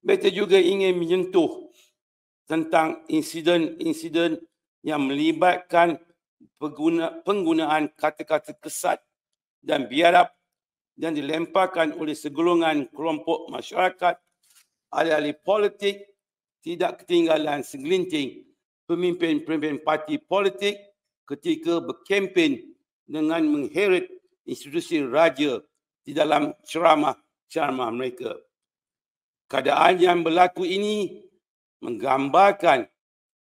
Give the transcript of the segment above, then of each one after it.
Beta juga ingin menyentuh tentang insiden-insiden yang melibatkan pengguna, penggunaan kata-kata kesat dan biarap yang dilemparkan oleh segolongan kelompok masyarakat ahli-ahli politik tidak ketinggalan segelinting pemimpin-pemimpin parti politik ketika berkempen dengan mengheret institusi raja di dalam ceramah-ceramah mereka. Keadaan yang berlaku ini menggambarkan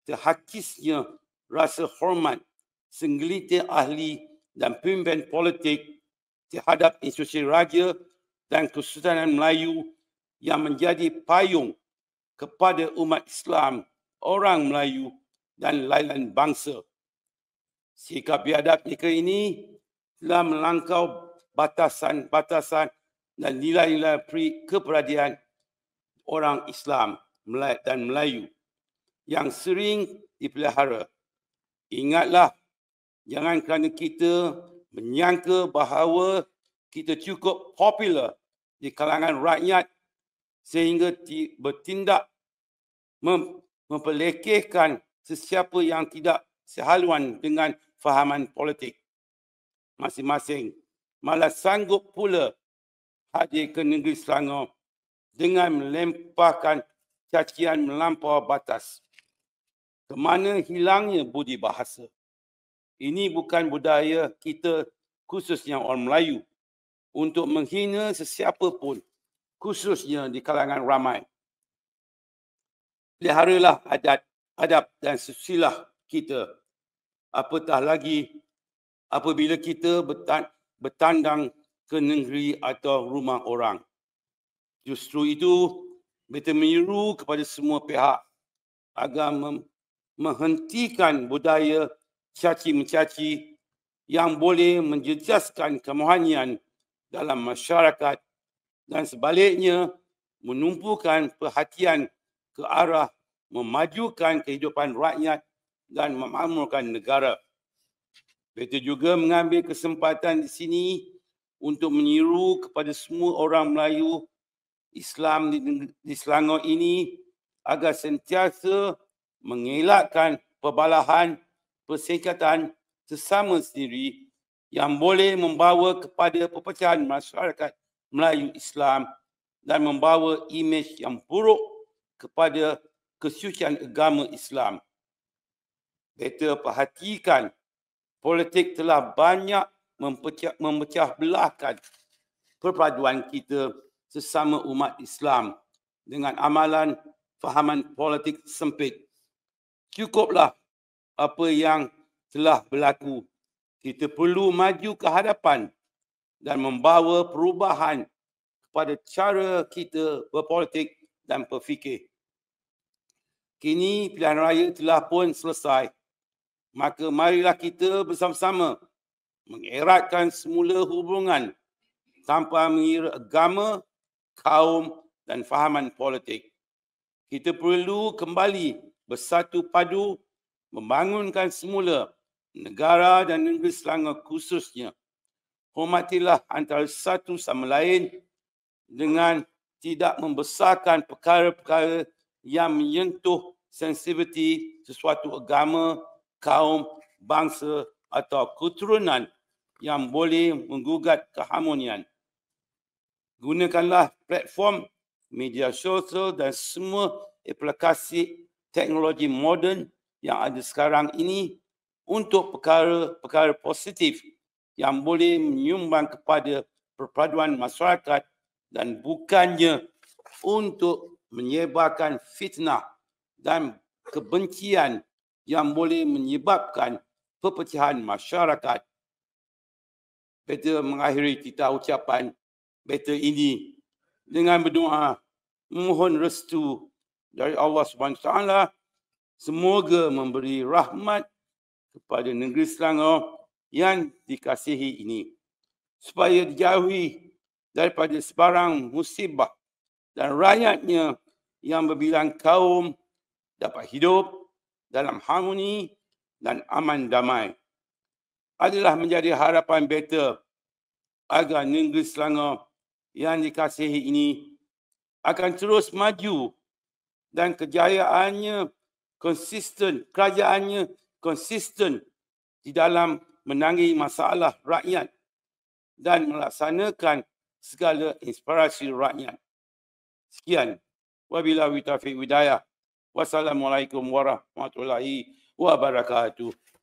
terhakisnya rasa hormat segelintir ahli dan pemimpin politik terhadap institusi raja dan Kesultanan Melayu yang menjadi payung kepada umat Islam, orang Melayu dan lain-lain bangsa. Sikap biadab mereka ini telah melangkau batasan-batasan dan nilai-nilai keperadian orang Islam dan Melayu yang sering dipelihara. Ingatlah, jangan kerana kita menyangka bahawa kita cukup popular di kalangan rakyat sehingga bertindak mem- mempelekehkan sesiapa yang tidak sehaluan dengan fahaman politik masing-masing. Malah sanggup pula hadir ke negeri Selangor dengan melemparkan cacian melampau batas. Kemana hilangnya budi bahasa? Ini bukan budaya kita khususnya orang Melayu untuk menghina sesiapa pun khususnya di kalangan ramai. Peliharalah adat, adab dan susilah kita. Apatah lagi apabila kita bertandang ke negeri atau rumah orang. Justru itu kita menyeru kepada semua pihak agar menghentikan budaya caci mencaci yang boleh menjejaskan kemohanian dalam masyarakat dan sebaliknya menumpukan perhatian ke arah memajukan kehidupan rakyat dan memakmurkan negara. Kita juga mengambil kesempatan di sini untuk menyeru kepada semua orang Melayu Islam di, di Selangor ini agar sentiasa mengelakkan perbalahan persekitaran sesama sendiri yang boleh membawa kepada perpecahan masyarakat Melayu Islam dan membawa imej yang buruk kepada kesucian agama Islam. Better perhatikan, politik telah banyak mempecah, mempecah belahkan perpaduan kita sesama umat Islam dengan amalan fahaman politik sempit. Cukuplah apa yang telah berlaku. Kita perlu maju ke hadapan dan membawa perubahan kepada cara kita berpolitik dan berfikir. Kini pilihan raya telah pun selesai. Maka marilah kita bersama-sama mengeratkan semula hubungan tanpa mengira agama kaum dan fahaman politik. Kita perlu kembali bersatu padu membangunkan semula negara dan negeri Selangor khususnya. Hormatilah antara satu sama lain dengan tidak membesarkan perkara-perkara yang menyentuh sensitiviti sesuatu agama, kaum, bangsa atau keturunan yang boleh menggugat keharmonian gunakanlah platform media sosial dan semua aplikasi teknologi moden yang ada sekarang ini untuk perkara-perkara positif yang boleh menyumbang kepada perpaduan masyarakat dan bukannya untuk menyebarkan fitnah dan kebencian yang boleh menyebabkan perpecahan masyarakat. Peter mengakhiri kita ucapan better ini dengan berdoa mohon restu dari Allah Subhanahu taala semoga memberi rahmat kepada negeri Selangor yang dikasihi ini supaya dijauhi daripada sebarang musibah dan rakyatnya yang berbilang kaum dapat hidup dalam harmoni dan aman damai adalah menjadi harapan better agar negeri Selangor yang dikasihi ini akan terus maju dan kejayaannya konsisten, kerajaannya konsisten di dalam menangi masalah rakyat dan melaksanakan segala inspirasi rakyat. Sekian. Wabillahi taufiq Wassalamualaikum warahmatullahi wabarakatuh.